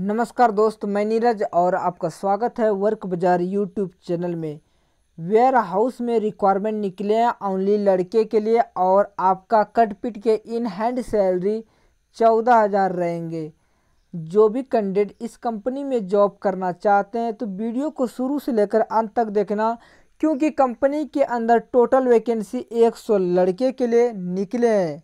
नमस्कार दोस्त मैं नीरज और आपका स्वागत है वर्क बाज़ार यूट्यूब चैनल में वेयर हाउस में रिक्वायरमेंट निकले हैं ओनली लड़के के लिए और आपका कट पिट के इन हैंड सैलरी चौदह हज़ार रहेंगे जो भी कैंडिडेट इस कंपनी में जॉब करना चाहते हैं तो वीडियो को शुरू से लेकर अंत तक देखना क्योंकि कंपनी के अंदर टोटल वैकेंसी एक लड़के के लिए निकले हैं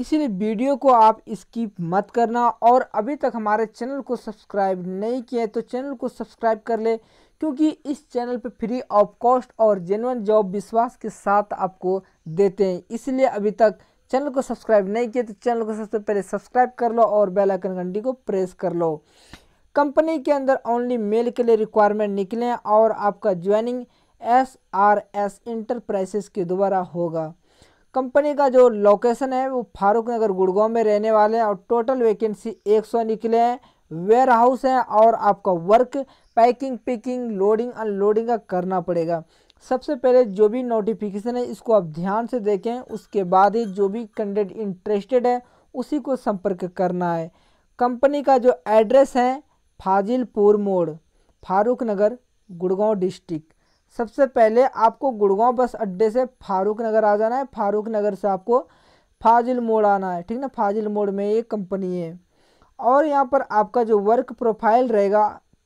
इसीलिए वीडियो को आप स्किप मत करना और अभी तक हमारे चैनल को सब्सक्राइब नहीं किया है तो चैनल को सब्सक्राइब कर ले क्योंकि इस चैनल पर फ्री ऑफ कॉस्ट और जेनवन जॉब विश्वास के साथ आपको देते हैं इसलिए अभी तक चैनल को सब्सक्राइब नहीं किया तो चैनल को सबसे पहले सब्सक्राइब कर लो और बेल आइकन घंटी को प्रेस कर लो कंपनी के अंदर ओनली मेल के लिए रिक्वायरमेंट निकले और आपका joining S R S enterprises के द्वारा होगा कंपनी का जो लोकेशन है वो फारूक नगर गुड़गांव में रहने वाले हैं और टोटल वैकेंसी 100 निकले हैं वेयर हाउस हैं और आपका work packing picking loading unloading का करना पड़ेगा सबसे पहले जो भी नोटिफिकेशन है इसको आप ध्यान से देखें उसके बाद ही जो भी कैंडिडेट इंटरेस्टेड है उसी को संपर्क करना है कंपनी का जो एड्रेस है फाजिलपुर मोड़ फारूक नगर गुड़गांव डिस्ट्रिक्ट सबसे पहले आपको गुड़गांव बस अड्डे से फारूक नगर आ जाना है फारूक नगर से आपको फाजिल मोड़ आना है ठीक ना फाजिल मोड़ में ये कंपनी है और यहाँ पर आपका जो वर्क प्रोफाइल रहेगा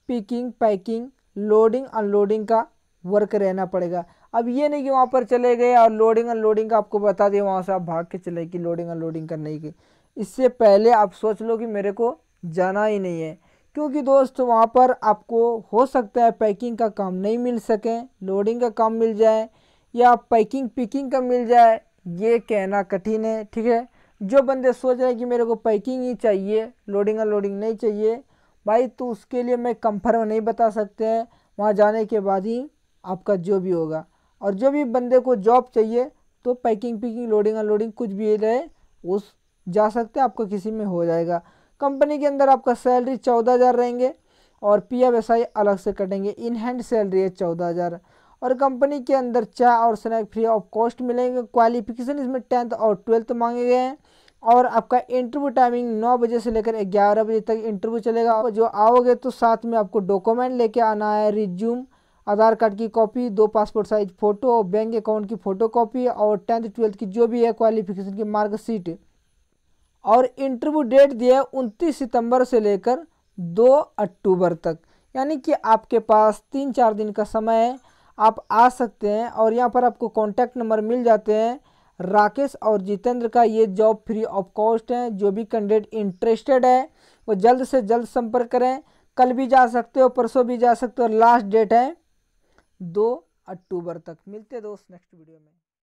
पिकिंग पैकिंग लोडिंग अनलोडिंग का वर्क रहना पड़ेगा अब ये नहीं कि वहाँ पर चले गए और लोडिंग अनलोडिंग का आपको बता दिया वहाँ से आप भाग के चले कि लोडिंग अनलोडिंग करने की इससे पहले आप सोच लो कि मेरे को जाना ही नहीं है क्योंकि दोस्त वहाँ पर आपको हो सकता है पैकिंग का काम नहीं मिल सके लोडिंग का काम मिल जाए या पैकिंग पिकिंग का मिल जाए ये कहना कठिन है ठीक है जो बंदे सोच रहे हैं कि मेरे को पैकिंग ही चाहिए लोडिंग और लोडिंग नहीं चाहिए भाई तो उसके लिए मैं कंफर्म नहीं बता सकते हैं वहाँ जाने के बाद ही आपका जो भी होगा और जो भी बंदे को जॉब चाहिए तो पैकिंग पिकिंग लोडिंग लोडिंग कुछ भी रहे उस जा सकते हैं आपका किसी में हो जाएगा कंपनी के अंदर आपका सैलरी चौदह हज़ार रहेंगे और पी एफ एस आई अलग से कटेंगे इन हैंड सैलरी है चौदह हज़ार और कंपनी के अंदर चाय और स्नैक फ्री ऑफ कॉस्ट मिलेंगे क्वालिफिकेशन इसमें टेंथ और ट्वेल्थ मांगे गए हैं और आपका इंटरव्यू टाइमिंग नौ बजे से लेकर ग्यारह बजे तक इंटरव्यू चलेगा जो आओगे तो साथ में आपको डॉक्यूमेंट लेके आना है रिज्यूम आधार कार्ड की कॉपी दो passport size photo bank account की फ़ोटो कॉपी और टेंथ ट्वेल्थ की जो भी है क्वालिफिकेशन की मार्कशीट और इंटरव्यू डेट दिया है उनतीस सितंबर से लेकर दो अक्टूबर तक यानी कि आपके पास तीन चार दिन का समय है आप आ सकते हैं और यहाँ पर आपको कॉन्टैक्ट नंबर मिल जाते हैं राकेश और जितेंद्र का ये जॉब फ्री ऑफ कॉस्ट है जो भी कैंडिडेट इंटरेस्टेड है वो जल्द से जल्द संपर्क करें कल भी जा सकते हो परसों भी जा सकते हो लास्ट डेट है दो अक्टूबर तक मिलते दोस्त नेक्स्ट वीडियो में